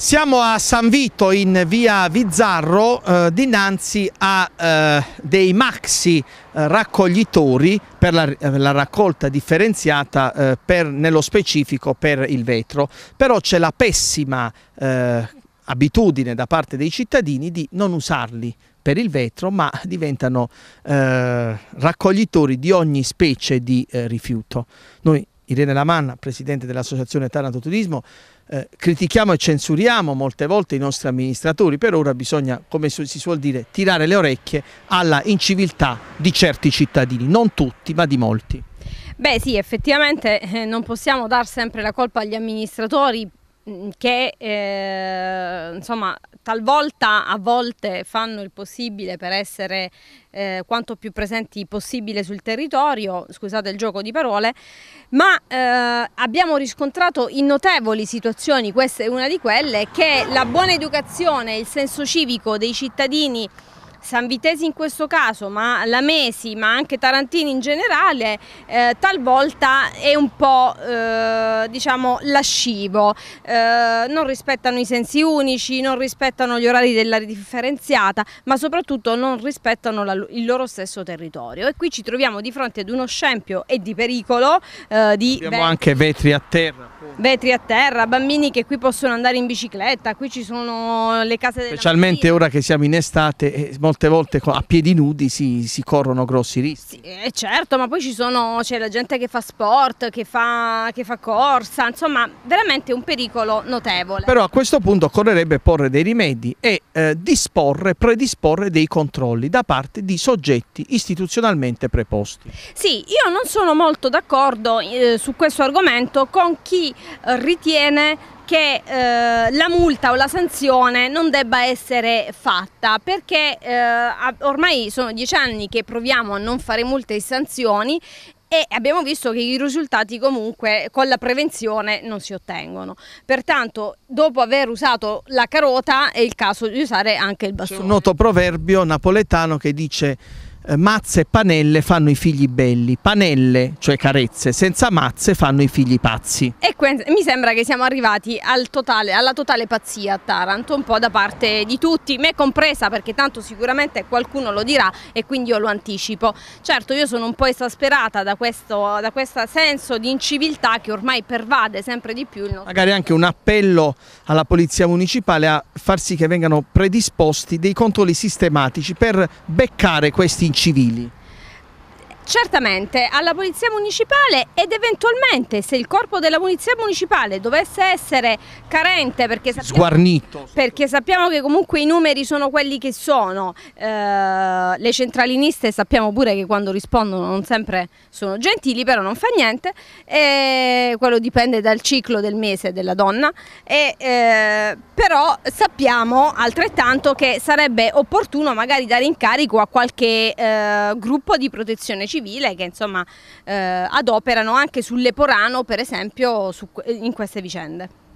Siamo a San Vito in via Vizzarro eh, dinanzi a eh, dei maxi eh, raccoglitori per la, eh, la raccolta differenziata eh, per, nello specifico per il vetro, però c'è la pessima eh, abitudine da parte dei cittadini di non usarli per il vetro ma diventano raccoglitori di ogni specie di rifiuto. Noi Irene Lamanna, presidente dell'associazione Taranto Turismo, eh, critichiamo e censuriamo molte volte i nostri amministratori, per ora bisogna, come si suol dire, tirare le orecchie alla inciviltà di certi cittadini, non tutti ma di molti. Beh sì, effettivamente eh, non possiamo dar sempre la colpa agli amministratori Mm, che eh, insomma talvolta a volte fanno il possibile per essere eh, quanto più presenti possibile sul territorio, scusate il gioco di parole, ma eh, abbiamo riscontrato in notevoli situazioni, questa è una di quelle, che la buona educazione il senso civico dei cittadini San Vitesi in questo caso, ma Lamesi, ma anche Tarantini in generale, eh, talvolta è un po' eh, diciamo lascivo, eh, non rispettano i sensi unici, non rispettano gli orari dell'area differenziata, ma soprattutto non rispettano la, il loro stesso territorio. E qui ci troviamo di fronte ad uno scempio e di pericolo eh, di... Abbiamo vetri. anche vetri a terra. Vetri a terra, bambini che qui possono andare in bicicletta, qui ci sono le case... del. Specialmente ora che siamo in estate... Eh, molte volte a piedi nudi si, si corrono grossi rischi. Sì, eh, certo, ma poi ci sono, c'è la gente che fa sport, che fa, che fa corsa, insomma veramente un pericolo notevole. Però a questo punto occorrerebbe porre dei rimedi e eh, disporre, predisporre dei controlli da parte di soggetti istituzionalmente preposti. Sì, io non sono molto d'accordo eh, su questo argomento con chi eh, ritiene che eh, la multa o la sanzione non debba essere fatta perché eh, ormai sono dieci anni che proviamo a non fare multe e sanzioni e abbiamo visto che i risultati comunque con la prevenzione non si ottengono. Pertanto, dopo aver usato la carota è il caso di usare anche il bastone. C'è un noto proverbio napoletano che dice eh, mazze e panelle fanno i figli belli, panelle, cioè carezze, senza mazze fanno i figli pazzi. E mi sembra che siamo arrivati al totale, alla totale pazzia a Taranto, un po' da parte di tutti, me compresa perché tanto sicuramente qualcuno lo dirà e quindi io lo anticipo. Certo io sono un po' esasperata da questo, da questo senso di inciviltà che ormai pervade sempre di più il nostro... Magari anche un appello alla Polizia Municipale a far sì che vengano predisposti dei controlli sistematici per beccare questi incidenti civili. Certamente alla Polizia Municipale ed eventualmente se il corpo della Polizia Municipale dovesse essere carente perché sappiamo, Sguarnito. Perché sappiamo che comunque i numeri sono quelli che sono, eh, le centraliniste sappiamo pure che quando rispondono non sempre sono gentili, però non fa niente, e quello dipende dal ciclo del mese della donna, e, eh, però sappiamo altrettanto che sarebbe opportuno magari dare incarico a qualche eh, gruppo di protezione civile civile che insomma eh, adoperano anche sull'Eporano per esempio su, in queste vicende.